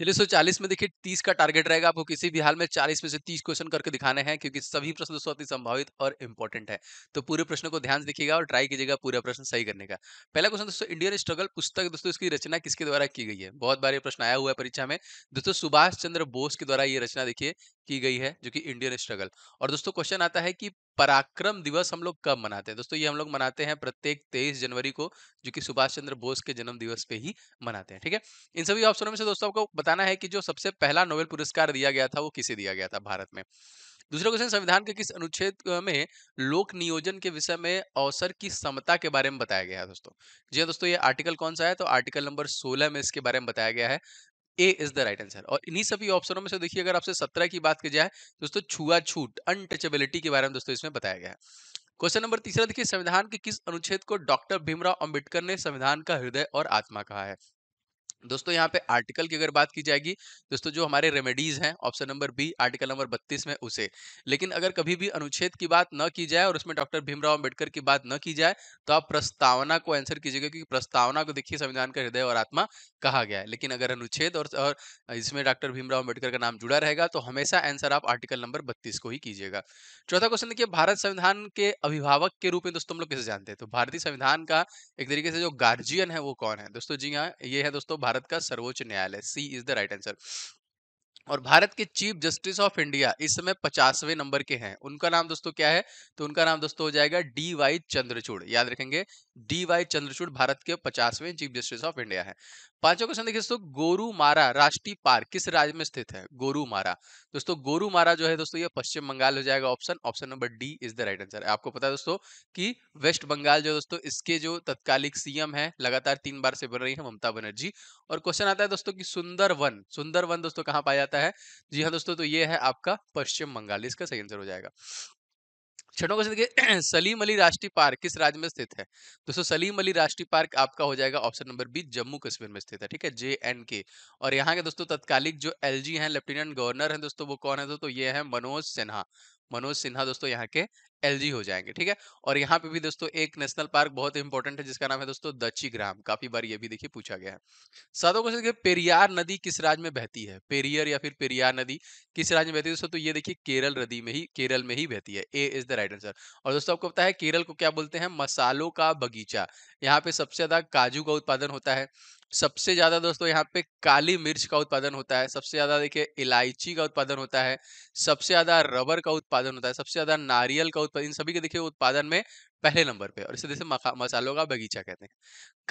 चलिए सो चालीस में देखिए तीस का टारगेट रहेगा आपको किसी भी हाल में चालीस में से तीस क्वेश्चन करके दिखाने हैं क्योंकि सभी प्रश्न दोस्तों तो अति संभावित और इंपॉर्टेंट है तो पूरे प्रश्न को ध्यान देखिएगा और ट्राई कीजिएगा पूरा प्रश्न सही करने का पहला क्वेश्चन दोस्तों इंडियन स्ट्रगल पुस्तक दोस्तों इसकी रचना किसके द्वारा की गई है बहुत बार ये प्रश्न आया हुआ है परीक्षा में दोस्तों सुभाष चंद्र बोस के द्वारा ये रचना देखिए की गई है जो कि इंडियन स्ट्रगल और दोस्तों क्वेश्चन आता है कि पराक्रम दिवस हम लोग कब मनाते हैं दोस्तों ये हम लोग मनाते हैं प्रत्येक 23 जनवरी को जो कि सुभाष चंद्र बोस के जन्म दिवस पे ही मनाते हैं ठीक है इन सभी ऑप्शनों में से दोस्तों आपको बताना है कि जो सबसे पहला नोबेल पुरस्कार दिया गया था वो किसे दिया गया था भारत में दूसरा क्वेश्चन संविधान के किस अनुच्छेद में लोक नियोजन के विषय में अवसर की समता के बारे में बताया गया है दोस्तों जी हाँ दोस्तों ये आर्टिकल कौन सा है तो आर्टिकल नंबर 16 में इसके बारे में बताया गया है A is the right answer और इन्हीं सभी ऑप्शनों में से देखिए अगर आपसे सत्रह की बात की जाए दोस्तों छुआ छूट अनटचेबिलिटी के बारे में दोस्तों इसमें बताया गया है क्वेश्चन नंबर तीसरा देखिए संविधान के किस अनुच्छेद को डॉक्टर भीमराव अंबेडकर ने संविधान का हृदय और आत्मा कहा है दोस्तों यहाँ पे आर्टिकल की अगर बात की जाएगी दोस्तों जो हमारे रेमेडीज हैं option number B article number 32 में उसे लेकिन अगर कभी भी अनुच्छेद की बात न की जाए और उसमें डॉक्टर भीमराव अंबेडकर की बात न की जाए तो आप प्रस्तावना को आंसर कीजिएगा क्योंकि प्रस्तावना को देखिए संविधान का हृदय और आत्मा कहा गया है लेकिन अगर अनुच्छेद और, और इसमें डॉक्टर भीमराव अम्बेडकर का नाम जुड़ा रहेगा तो हमेशा आंसर आप आर्टिकल नंबर बत्तीस को ही कीजिएगा चौथा क्वेश्चन देखिए भारत संविधान के अभिभावक के रूप में दोस्तों हम लोग किसे जानते हैं तो भारतीय संविधान का एक तरीके से जो गार्जियन है वो कौन है दोस्तों जी हाँ ये है दोस्तों भारत का सर्वोच्च न्यायालय C is the right answer और भारत के चीफ जस्टिस ऑफ इंडिया इस समय पचासवें नंबर के हैं उनका नाम दोस्तों क्या है तो उनका नाम दोस्तों हो जाएगा डी वाई चंद्रचूड़ याद रखेंगे डी वाई चंद्रचूड़ भारत के पचासवें चीफ जस्टिस ऑफ इंडिया है पांचवा क्वेश्चन देखिए दोस्तों गोरुमारा राष्ट्रीय पार्क किस राज्य में स्थित है गोरुमारा दोस्तों गोरुमारा जो है दोस्तों ये पश्चिम बंगाल हो जाएगा option option number D is the right answer आपको पता है दोस्तों कि वेस्ट बंगाल जो दोस्तों इसके जो तत्कालिक सीएम है लगातार तीन बार से बन रही है ममता बनर्जी और क्वेश्चन आता है दोस्तों की सुंदर वन सुंदर वन दोस्तों कहाँ पाया जाता है जी हाँ दोस्तों तो ये है आपका पश्चिम बंगाल इसका सही आंसर हो जाएगा छठवा क्वेश्चन देखिए सलीम अली राष्ट्रीय पार्क किस राज्य में स्थित है दोस्तों सलीम अली राष्ट्रीय पार्क आपका हो जाएगा option number B Jammu Kashmir में स्थित है ठीक है जे एंड के और यहाँ के दोस्तों तत्कालिक जो एल हैं लेफ्टिनेंट गवर्नर हैं दोस्तों वो कौन है दोस्तों ये है मनोज सिन्हा मनोज सिन्हा दोस्तों यहाँ के एल हो जाएंगे ठीक है और यहाँ पे भी दोस्तों एक नेशनल पार्क बहुत इंपॉर्टेंट है जिसका नाम है दोस्तों दची ग्राम काफी बार ये भी देखिए पूछा गया है सातों क्वेश्चन देखिए पेरियार नदी किस राज्य में बहती है पेरियर या फिर पेरियार नदी किस राज्य में बहती है दोस्तों तो ये देखिए केरल नदी में ही केरल में ही बहती है A is the right answer और दोस्तों आपको पता है केरल को क्या बोलते हैं मसालों का बगीचा यहाँ पे सबसे ज्यादा काजू का उत्पादन होता है सबसे ज्यादा दोस्तों यहाँ पे काली मिर्च का उत्पादन होता है सबसे ज्यादा देखिए इलायची का उत्पादन होता है सबसे ज्यादा रबर का उत्पादन होता है सबसे ज्यादा नारियल का उत्पादन इन सभी के देखिए उत्पादन में पहले नंबर पे और इसे जैसे मसालों का बगीचा कहते हैं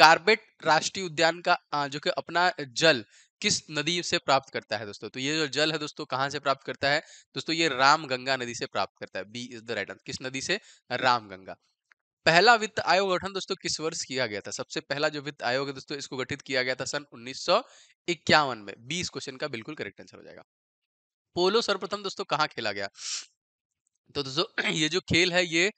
कार्बेट राष्ट्रीय उद्यान का जो कि अपना जल किस नदी से प्राप्त करता है दोस्तों तो ये जो जल है दोस्तों कहाँ से प्राप्त करता है दोस्तों ये राम गंगा नदी से प्राप्त करता है B is the right answer किस नदी से राम गंगा पहला वित्त आयोग गठन दोस्तों किस वर्ष किया गया था सबसे पहला जो वित्त आयोग है दोस्तों इसको गठित किया गया था सन उन्नीस में बीस क्वेश्चन का बिल्कुल करेक्ट आंसर हो जाएगा पोलो सर्वप्रथम दोस्तों कहाँ खेला गया तो दोस्तों ये जो खेल है ये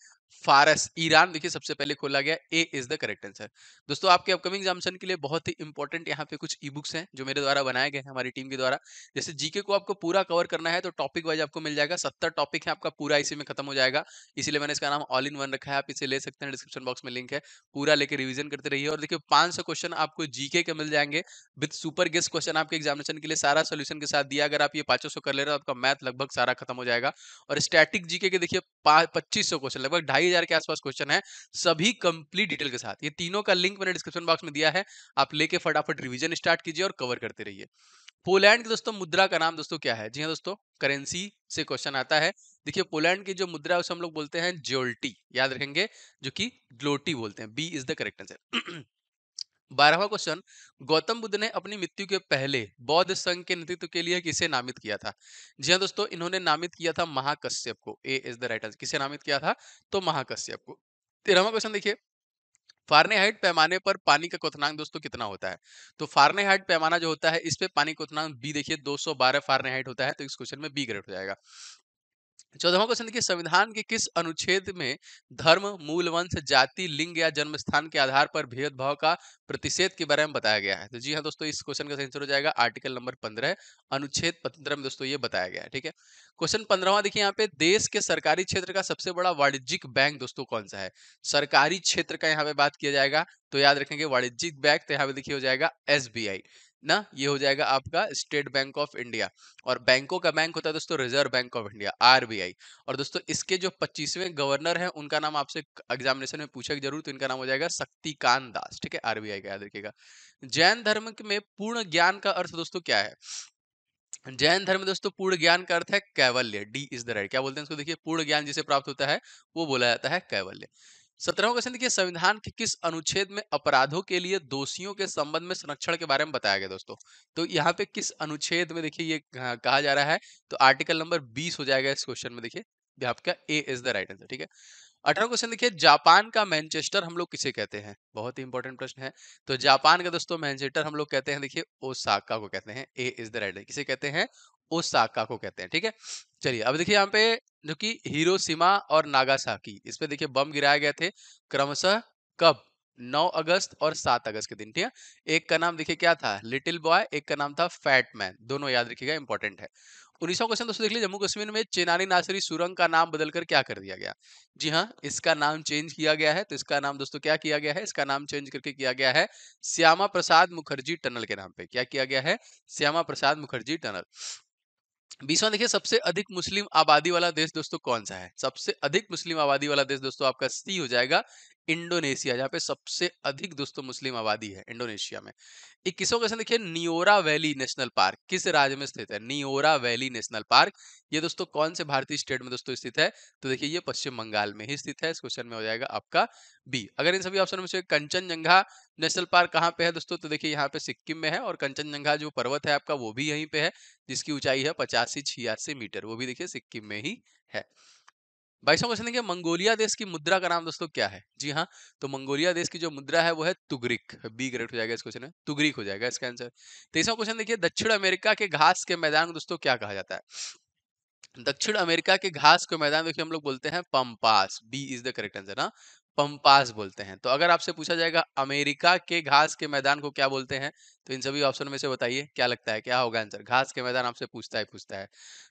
फारस ईरान देखिए सबसे पहले खोला गया A is the correct answer दोस्तों आपके अपकमिंग एग्जामेशन के लिए बहुत ही इंपॉर्टेंट यहाँ पे कुछ ई बुक्स हैं जो मेरे द्वारा बनाए गए हैं हमारी टीम के द्वारा जैसे जीके को आपको पूरा कवर करना है तो टॉपिक वाइज आपको मिल जाएगा सत्तर टॉपिक है आपका पूरा इसी में खत्म हो जाएगा इसलिए मैंने इसका नाम ऑल इन वन रखा है आप इसे ले सकते हैं डिस्क्रिप्शन बॉक्स में लिंक है पूरा लेकर रिविजन करते रहिए और देखिए पांच सौ क्वेश्चन आपको जीके के मिल जाएंगे विद सुपर गेस्ट क्वेश्चन आपके एग्जामिनेशन के लिए सारा सोल्यूशन के साथ दिया अगर आप ये पांचों सौ कर ले रहे हो आपका मैथ लगभग सारा खत्म हो जाएगा और स्टैटिक जीके के देखिए पच्चीस सौ क्वेश्चन लगभग ढाई हजार के आसपास क्वेश्चन है सभी कंप्लीट डिटेल के साथ ये तीनों का लिंक मैंने डिस्क्रिप्शन बॉक्स में दिया है आप लेके फटाफट रिविजन स्टार्ट कीजिए और कवर करते रहिए पोलैंड के दोस्तों मुद्रा का नाम दोस्तों क्या है जी हाँ दोस्तों करेंसी से क्वेश्चन आता है देखिए पोलैंड की जो मुद्रा है उसे हम लोग बोलते हैं ज्योल्टी याद रखेंगे जो कि ग्लोटी बोलते हैं B is the correct answer बारहवा क्वेश्चन गौतम बुद्ध ने अपनी मृत्यु के पहले बौद्ध संघ के नेतृत्व के लिए किसे नामित किया था जी हाँ दोस्तों इन्होंने नामित किया था महाकश्यप को A is the right answer किसे नामित किया था तो महाकश्यप को तेरहवा क्वेश्चन देखिए फार्नेहाइट पैमाने पर पानी का क्वनांक दोस्तों कितना होता है तो फार्नेहाइट पैमाना जो होता है इस पे पानी का बी देखिए 212 फार्नेहाइट होता है तो इस क्वेश्चन में बी ग्रेड हो जाएगा चौदहवा क्वेश्चन देखिए संविधान के किस अनुच्छेद में धर्म मूल वंश जाति लिंग या जन्म स्थान के आधार पर भेदभाव का प्रतिषेध के बारे में बताया गया है तो जी हाँ दोस्तों इस क्वेश्चन का आंसर हो जाएगा आर्टिकल नंबर पंद्रह अनुच्छेद पंद्रह में दोस्तों ये बताया गया है ठीक है क्वेश्चन पंद्रहवा देखिए यहाँ पे देश के सरकारी क्षेत्र का सबसे बड़ा वाणिज्यिक बैंक दोस्तों कौन सा है सरकारी क्षेत्र का यहाँ पे बात किया जाएगा तो याद रखेंगे वाणिज्यिक बैंक तो यहाँ पे देखिए हो जाएगा एस ना ये हो जाएगा आपका स्टेट बैंक ऑफ इंडिया और बैंकों का बैंक होता है दोस्तों Reserve Bank of India RBI और दोस्तों इसके जो पच्चीसवें गवर्नर हैं उनका नाम आपसे एग्जामिनेशन में पूछा जरूर तो इनका नाम हो जाएगा शक्तिकांत दास ठीक है आरबीआई का याद रखिएगा जैन धर्म में पूर्ण ज्ञान का अर्थ दोस्तों क्या है जैन धर्म दोस्तों पूर्ण ज्ञान का अर्थ है कैवल्य डी इज द राइट क्या बोलते हैं इसको देखिए पूर्ण ज्ञान जिसे प्राप्त होता है वो बोला जाता है कैवल्य सत्रहवा क्वेश्चन देखिए संविधान के किस अनुच्छेद में अपराधों के लिए दोषियों के संबंध में संरक्षण के बारे में बताया गया दोस्तों तो यहाँ पे किस अनुच्छेद में देखिए ये कहा जा रहा है तो आर्टिकल नंबर बीस हो जाएगा इस क्वेश्चन में देखिए आपका A is the right answer ठीक है अठारह क्वेश्चन देखिए जापान का मैनचेस्टर हम लोग किसे कहते हैं बहुत ही इंपॉर्टेंट प्रश्न है तो जापान का दोस्तों मैनचेस्टर हम लोग कहते हैं देखिए ओसाका को कहते हैं ए इज द राइट किसे कहते हैं ओसाका को कहते हैं ठीक है चलिए अब देखिए यहाँ पे जो कि हिरोशिमा और नागासाकी इस पे देखिए बम गिराए गए थे क्रमशः कब 9 अगस्त और 7 अगस्त के दिन ठीक है एक का नाम देखिए क्या था लिटिल बॉय एक का नाम था फैट मैन दोनों याद रखिएगा इंपॉर्टेंट है उन्नीसवा क्वेश्चन दोस्तों देख लीजिए जम्मू कश्मीर में चेनानी नासरी सुरंग का नाम बदलकर क्या कर दिया गया जी हाँ इसका नाम चेंज किया गया है तो इसका नाम दोस्तों क्या किया गया है इसका नाम चेंज करके किया गया है श्यामा प्रसाद मुखर्जी टनल के नाम पे क्या किया गया है श्यामा प्रसाद मुखर्जी टनल बीसवा देखिए सबसे अधिक मुस्लिम आबादी वाला देश दोस्तों कौन सा है सबसे अधिक मुस्लिम आबादी वाला देश दोस्तों आपका सी हो जाएगा इंडोनेशिया जहाँ पे सबसे अधिक दोस्तों मुस्लिम आबादी है इंडोनेशिया में इक्कीसों क्वेश्चन देखिए नियोरा वैली नेशनल पार्क किस राज्य में स्थित है नियोरा वैली नेशनल पार्क ये दोस्तों कौन से भारतीय स्टेट में दोस्तों स्थित है तो देखिए ये पश्चिम बंगाल में ही स्थित है इस क्वेश्चन में हो जाएगा आपका बी अगर इन सभी ऑप्शन में से कंचनजंघा नेशनल पार्क कहाँ पे है दोस्तों तो देखिए यहाँ पे सिक्किम में है और कंचनजंघा जो पर्वत है आपका वो भी यहीं पे है जिसकी ऊंचाई है पचासी छियासी मीटर वो भी देखिए सिक्किम में ही है बाईसवा क्वेश्चन देखिए मंगोलिया देश की मुद्रा का नाम दोस्तों क्या है जी हाँ तो मंगोलिया देश की जो मुद्रा है वो है तुगरिक बी करेक्ट हो जाएगा इस क्वेश्चन में तुगरिक हो जाएगा इसका आंसर तेईसवा क्वेश्चन देखिए दक्षिण अमेरिका के घास के मैदान को दोस्तों क्या कहा जाता है दक्षिण अमेरिका के घास के मैदान देखिए हम लोग बोलते हैं pampas B is the correct answer ना पंपास बोलते हैं तो अगर आपसे पूछा जाएगा अमेरिका के घास के मैदान को क्या बोलते हैं तो इन सभी ऑप्शन में से बताइए क्या लगता है क्या होगा आंसर घास के मैदान आपसे पूछता है पूछता है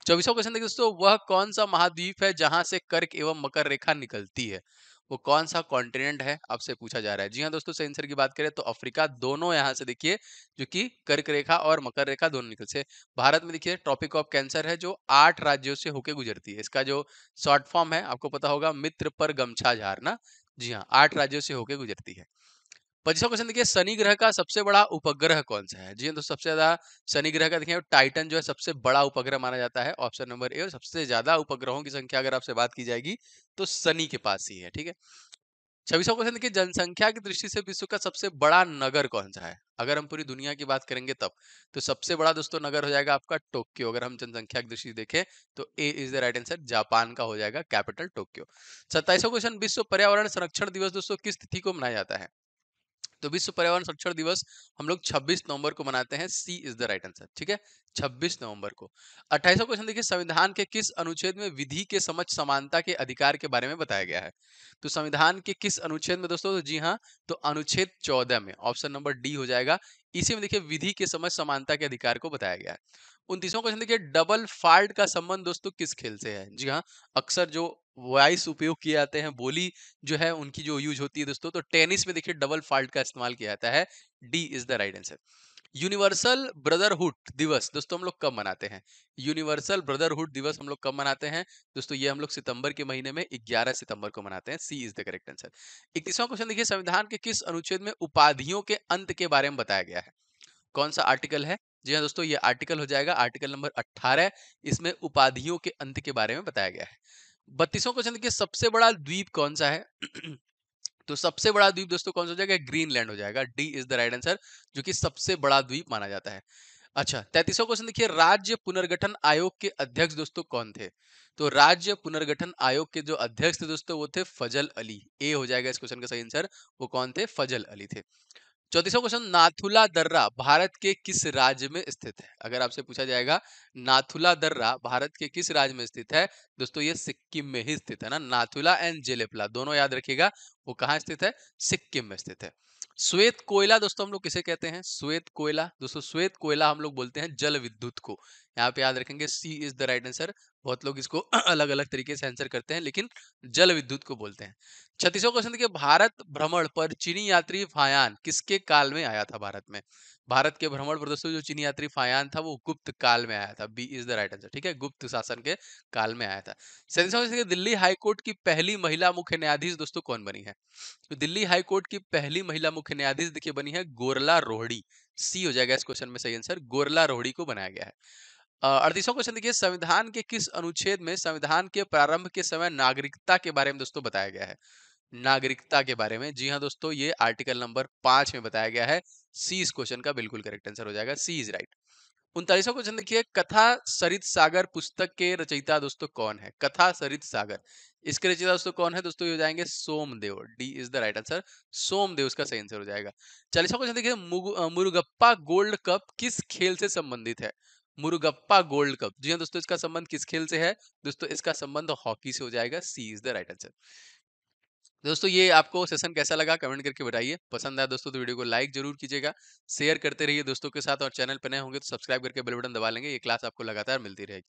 चौबीसों क्वेश्चन देखिए दोस्तों वह कौन सा महाद्वीप है जहां से कर्क एवं मकर रेखा निकलती है वो कौन सा कॉन्टिनेंट है आपसे पूछा जा रहा है जी हाँ दोस्तों सेंसर की बात करें तो अफ्रीका दोनों यहाँ से देखिए जो कि कर्क रेखा और मकर रेखा दोनों निकल से भारत में देखिए ट्रॉपिक ऑफ कैंसर है जो आठ राज्यों से होके गुजरती है इसका जो शॉर्ट फॉर्म है आपको पता होगा मित्र पर गमछा झारना जी हाँ आठ राज्यों से होकर गुजरती है पच्चीसवा क्वेश्चन देखिए शनि ग्रह का सबसे बड़ा उपग्रह कौन सा है जी हाँ तो सबसे ज्यादा शनि ग्रह का देखिए टाइटन जो है सबसे बड़ा उपग्रह माना जाता है ऑप्शन नंबर ए और सबसे ज्यादा उपग्रहों की संख्या अगर आपसे बात की जाएगी तो शनि के पास ही है ठीक है छब्बीसवा क्वेश्चन देखिए जनसंख्या की दृष्टि से विश्व का सबसे बड़ा नगर कौन सा है अगर हम पूरी दुनिया की बात करेंगे तब तो सबसे बड़ा दोस्तों नगर हो जाएगा आपका टोक्यो अगर हम जनसंख्या की दृष्टि देखें तो A is the right answer Japan का हो जाएगा कैपिटल टोक्यो सत्ताईसवा क्वेश्चन विश्व पर्यावरण संरक्षण दिवस दोस्तों किस तिथि को मनाया जाता है तो विश्व पर्यावरण संरक्षण दिवस हम लोग 26 नवंबर को मनाते हैं C is the right answer ठीक है 26 नवंबर को अट्ठाईसवा क्वेश्चन देखिए संविधान के किस अनुच्छेद में विधि के समझ समानता के अधिकार के बारे में बताया गया है तो संविधान के किस अनुच्छेद में दोस्तों तो जी हाँ तो अनुच्छेद चौदह में ऑप्शन नंबर डी हो जाएगा इसी में देखिए विधि के समय समानता के अधिकार को बताया गया है उनतीसवा क्वेश्चन देखिए डबल फाल्ट का संबंध दोस्तों किस खेल से है जी हाँ अक्सर जो वॉइस उपयोग किए जाते हैं बोली जो है उनकी जो यूज होती है दोस्तों तो टेनिस में देखिए डबल फाल्ट का इस्तेमाल किया जाता है D is the right answer universal brotherhood दिवस दोस्तों हम लोग कब मनाते हैं यूनिवर्सल ब्रदरहुड दिवस हम लोग कब मनाते हैं दोस्तों ये हम लोग सितंबर के महीने में 11 सितंबर को मनाते हैं C is the correct answer इकतीसवां क्वेश्चन देखिए संविधान के किस अनुच्छेद में उपाधियों के अंत के बारे में बताया गया है कौन सा आर्टिकल है जी हाँ दोस्तों ये आर्टिकल हो जाएगा आर्टिकल नंबर अट्ठारह इसमें उपाधियों के अंत के बारे में बताया गया है बत्तीसवां क्वेश्चन देखिए सबसे बड़ा द्वीप कौन सा है तो सबसे बड़ा द्वीप दोस्तों कौन सा हो जाएगा ग्रीनलैंड हो जाएगा D is the right answer जो कि सबसे बड़ा द्वीप माना जाता है अच्छा तैतीसवा क्वेश्चन देखिए राज्य पुनर्गठन आयोग के अध्यक्ष दोस्तों कौन थे तो राज्य पुनर्गठन आयोग के जो अध्यक्ष थे दोस्तों वो थे फजल अली ए हो जाएगा इस क्वेश्चन का सही आंसर वो कौन थे फजल अली थे चौतीसवा क्वेश्चन नाथुला दर्रा भारत के किस राज्य में स्थित है अगर आपसे पूछा जाएगा नाथुला दर्रा भारत के किस राज्य में स्थित है दोस्तों ये सिक्किम में ही स्थित है ना नाथुला एंड जेलेपला दोनों याद रखिएगा वो कहाँ स्थित है सिक्किम में स्थित है श्वेत कोयला दोस्तों हम लोग किसे कहते हैं श्वेत कोयला दोस्तों श्वेत कोयला हम लोग बोलते हैं जल विद्युत को यहाँ पे याद रखेंगे C is the right answer बहुत लोग इसको अलग अलग तरीके से आंसर करते हैं लेकिन जल विद्युत को बोलते हैं छत्तीसवा क्वेश्चन देखिए भारत भ्रमण पर चीनी यात्री फायान किसके काल में आया था भारत में भारत के भ्रमण पर दोस्तों जो चीनी यात्री फायान था वो गुप्त काल में आया था B is the right answer ठीक है गुप्त शासन के काल में आया था सैंतीसवा दिल्ली हाईकोर्ट की पहली महिला मुख्य न्यायाधीश दोस्तों कौन बनी है तो दिल्ली हाईकोर्ट की पहली महिला मुख्य न्यायाधीश देखिए बनी है गोरला रोहड़ी सी हो जाएगा इस क्वेश्चन में सही आंसर गोरला रोहड़ी को बनाया गया है अड़तीसों क्वेश्चन देखिए संविधान के किस अनुच्छेद में संविधान के प्रारंभ के समय नागरिकता के बारे में दोस्तों बताया गया है नागरिकता के बारे में जी हाँ दोस्तों ये आर्टिकल नंबर पांच में बताया गया है सी इस क्वेश्चन का बिल्कुल करेक्ट आंसर हो जाएगा सी इज राइट उनतालीसवा क्वेश्चन देखिए कथा सरित सागर पुस्तक के रचयिता दोस्तों कौन है कथा सरित सागर इसके रचयिता दोस्तों कौन है दोस्तों ये हो जाएंगे Somdev D is the right answer Somdev इसका सही आंसर हो जाएगा चालीसों क्वेश्चन देखिए मुरुगप्पा गोल्ड कप किस खेल से संबंधित है मुरुगप्पा गोल्ड कप जी हाँ दोस्तों इसका संबंध किस खेल से है दोस्तों इसका संबंध हॉकी से हो जाएगा C is the right answer दोस्तों ये आपको सेशन कैसा लगा कमेंट करके बताइए पसंद आया दोस्तों तो वीडियो को लाइक जरूर कीजिएगा शेयर करते रहिए दोस्तों के साथ और चैनल पर नए होंगे तो सब्सक्राइब करके बेल बटन दबा लेंगे ये क्लास आपको लगातार मिलती रहेगी